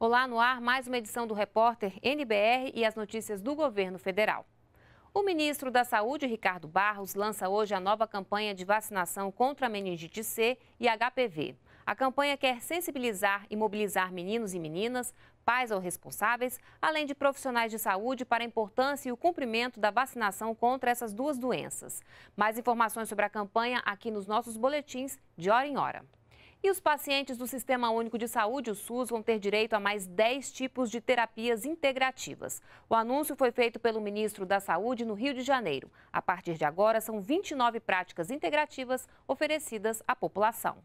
Olá no ar, mais uma edição do Repórter NBR e as notícias do governo federal. O ministro da Saúde, Ricardo Barros, lança hoje a nova campanha de vacinação contra a meningite C e HPV. A campanha quer sensibilizar e mobilizar meninos e meninas pais ou responsáveis, além de profissionais de saúde, para a importância e o cumprimento da vacinação contra essas duas doenças. Mais informações sobre a campanha aqui nos nossos boletins de hora em hora. E os pacientes do Sistema Único de Saúde, o SUS, vão ter direito a mais 10 tipos de terapias integrativas. O anúncio foi feito pelo ministro da Saúde no Rio de Janeiro. A partir de agora, são 29 práticas integrativas oferecidas à população.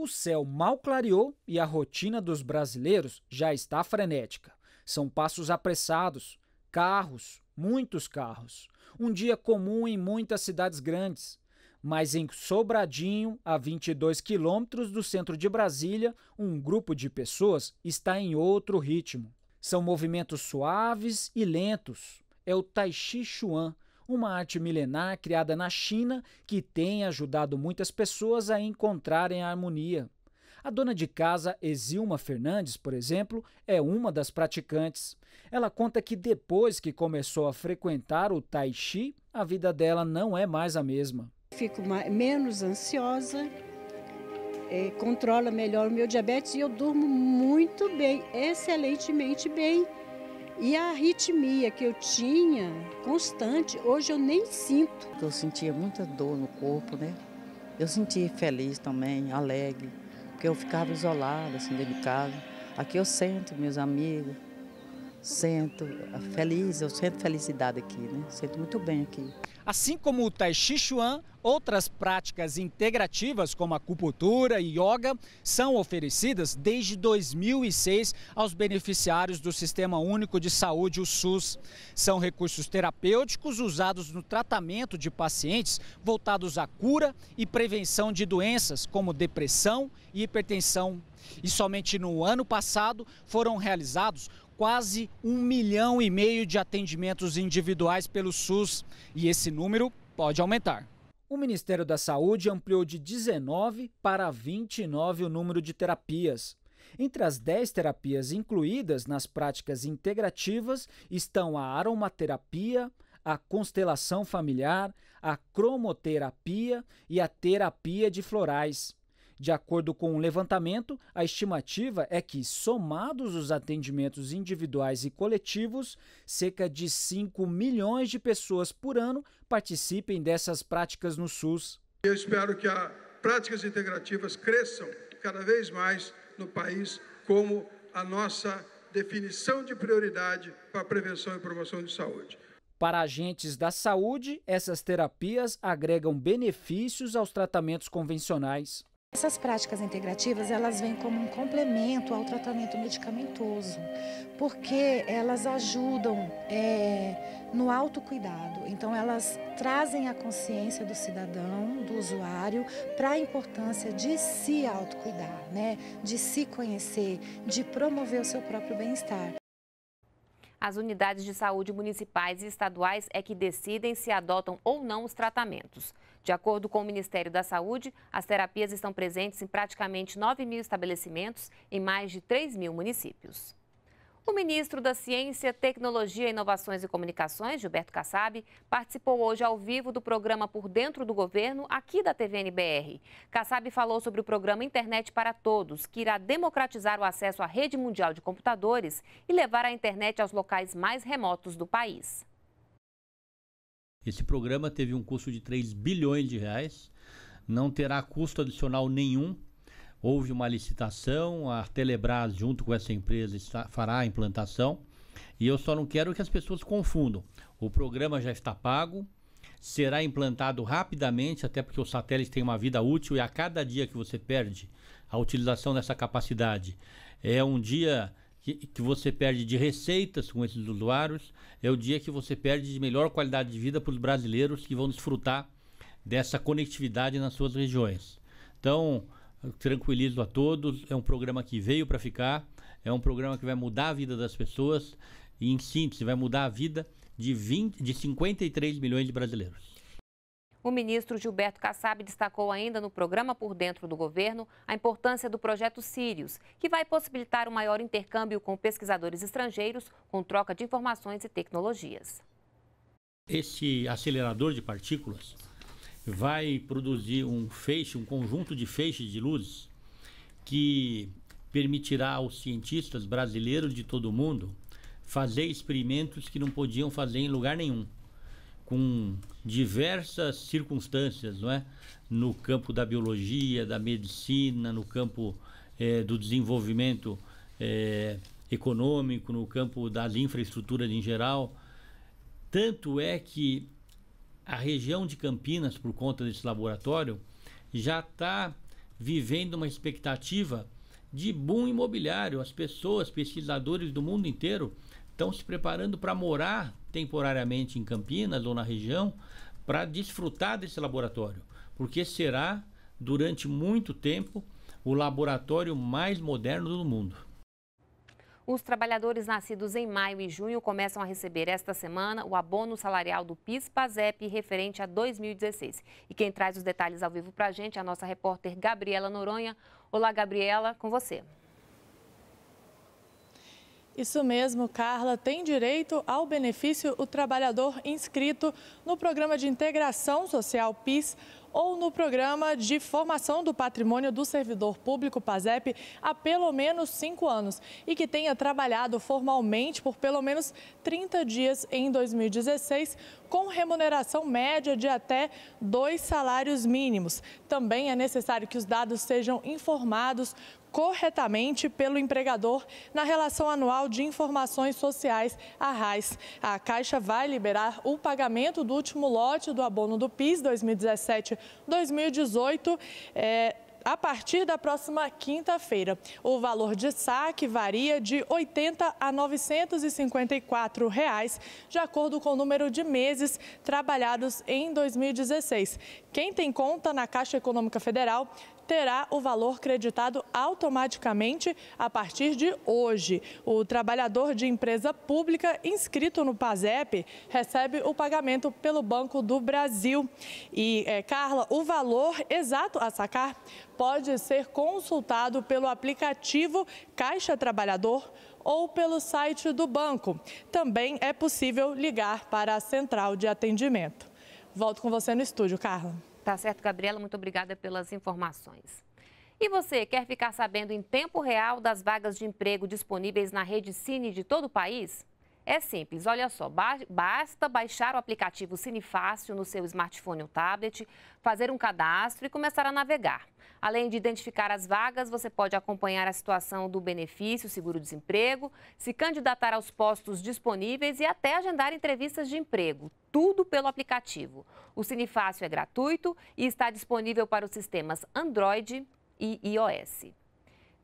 O céu mal clareou e a rotina dos brasileiros já está frenética. São passos apressados, carros, muitos carros. Um dia comum em muitas cidades grandes. Mas em Sobradinho, a 22 quilômetros do centro de Brasília, um grupo de pessoas está em outro ritmo. São movimentos suaves e lentos. É o Tai Chi Chuan, uma arte milenar criada na China que tem ajudado muitas pessoas a encontrarem a harmonia. A dona de casa Exilma Fernandes, por exemplo, é uma das praticantes. Ela conta que depois que começou a frequentar o tai chi, a vida dela não é mais a mesma. Fico mais, menos ansiosa, é, controla melhor o meu diabetes e eu durmo muito bem, excelentemente bem. E a arritmia que eu tinha constante, hoje eu nem sinto. Eu sentia muita dor no corpo, né? Eu sentia feliz também, alegre, porque eu ficava isolada, assim, dentro de casa. Aqui eu sento meus amigos, sinto ah, feliz, eu sinto felicidade aqui, né? Sinto muito bem aqui. Assim como o Tai Chi Chuan, outras práticas integrativas como acupuntura e yoga são oferecidas desde 2006 aos beneficiários do Sistema Único de Saúde, o SUS. São recursos terapêuticos usados no tratamento de pacientes voltados à cura e prevenção de doenças como depressão e hipertensão e somente no ano passado foram realizados quase um milhão e meio de atendimentos individuais pelo SUS. E esse número pode aumentar. O Ministério da Saúde ampliou de 19 para 29 o número de terapias. Entre as 10 terapias incluídas nas práticas integrativas estão a aromaterapia, a constelação familiar, a cromoterapia e a terapia de florais. De acordo com o um levantamento, a estimativa é que, somados os atendimentos individuais e coletivos, cerca de 5 milhões de pessoas por ano participem dessas práticas no SUS. Eu espero que as práticas integrativas cresçam cada vez mais no país como a nossa definição de prioridade para a prevenção e promoção de saúde. Para agentes da saúde, essas terapias agregam benefícios aos tratamentos convencionais. Essas práticas integrativas, elas vêm como um complemento ao tratamento medicamentoso, porque elas ajudam é, no autocuidado. Então, elas trazem a consciência do cidadão, do usuário, para a importância de se autocuidar, né? de se conhecer, de promover o seu próprio bem-estar. As unidades de saúde municipais e estaduais é que decidem se adotam ou não os tratamentos. De acordo com o Ministério da Saúde, as terapias estão presentes em praticamente 9 mil estabelecimentos em mais de 3 mil municípios. O ministro da Ciência, Tecnologia, Inovações e Comunicações, Gilberto Kassab, participou hoje ao vivo do programa Por Dentro do Governo, aqui da TVNBR. Kassab falou sobre o programa Internet para Todos, que irá democratizar o acesso à rede mundial de computadores e levar a internet aos locais mais remotos do país. Esse programa teve um custo de 3 bilhões de reais, não terá custo adicional nenhum houve uma licitação, a Telebrás, junto com essa empresa, está, fará a implantação. E eu só não quero que as pessoas confundam. O programa já está pago, será implantado rapidamente, até porque o satélite tem uma vida útil e a cada dia que você perde a utilização dessa capacidade é um dia que, que você perde de receitas com esses usuários, é o dia que você perde de melhor qualidade de vida para os brasileiros que vão desfrutar dessa conectividade nas suas regiões. Então, tranquilizo a todos. É um programa que veio para ficar, é um programa que vai mudar a vida das pessoas e, em síntese, vai mudar a vida de, 20, de 53 milhões de brasileiros. O ministro Gilberto Kassab destacou ainda no programa Por Dentro do Governo a importância do projeto Sirius, que vai possibilitar um maior intercâmbio com pesquisadores estrangeiros, com troca de informações e tecnologias. Esse acelerador de partículas vai produzir um feixe, um conjunto de feixes de luzes que permitirá aos cientistas brasileiros de todo o mundo fazer experimentos que não podiam fazer em lugar nenhum, com diversas circunstâncias, não é? No campo da biologia, da medicina, no campo eh, do desenvolvimento eh, econômico, no campo das infraestruturas em geral. Tanto é que a região de Campinas, por conta desse laboratório, já está vivendo uma expectativa de boom imobiliário. As pessoas, pesquisadores do mundo inteiro, estão se preparando para morar temporariamente em Campinas ou na região para desfrutar desse laboratório, porque será durante muito tempo o laboratório mais moderno do mundo. Os trabalhadores nascidos em maio e junho começam a receber esta semana o abono salarial do PIS-PASEP referente a 2016. E quem traz os detalhes ao vivo para a gente é a nossa repórter Gabriela Noronha. Olá, Gabriela, com você. Isso mesmo, Carla, tem direito ao benefício o trabalhador inscrito no Programa de Integração Social PIS ou no Programa de Formação do Patrimônio do Servidor Público, PASEP, há pelo menos cinco anos e que tenha trabalhado formalmente por pelo menos 30 dias em 2016, com remuneração média de até dois salários mínimos. Também é necessário que os dados sejam informados corretamente pelo empregador na relação anual de informações sociais, a RAIS. A Caixa vai liberar o pagamento do último lote do abono do PIS 2017-2018. É a partir da próxima quinta-feira. O valor de saque varia de R$ 80 a R$ 954, reais, de acordo com o número de meses trabalhados em 2016. Quem tem conta na Caixa Econômica Federal terá o valor creditado automaticamente a partir de hoje. O trabalhador de empresa pública inscrito no PASEP recebe o pagamento pelo Banco do Brasil. E, é, Carla, o valor exato a sacar pode ser consultado pelo aplicativo Caixa Trabalhador ou pelo site do banco. Também é possível ligar para a central de atendimento. Volto com você no estúdio, Carla. Tá certo, Gabriela, muito obrigada pelas informações. E você quer ficar sabendo em tempo real das vagas de emprego disponíveis na rede Cine de todo o país? É simples, olha só, basta baixar o aplicativo Cinefácil no seu smartphone ou tablet, fazer um cadastro e começar a navegar. Além de identificar as vagas, você pode acompanhar a situação do benefício, seguro-desemprego, se candidatar aos postos disponíveis e até agendar entrevistas de emprego. Tudo pelo aplicativo. O Cinefácil é gratuito e está disponível para os sistemas Android e iOS.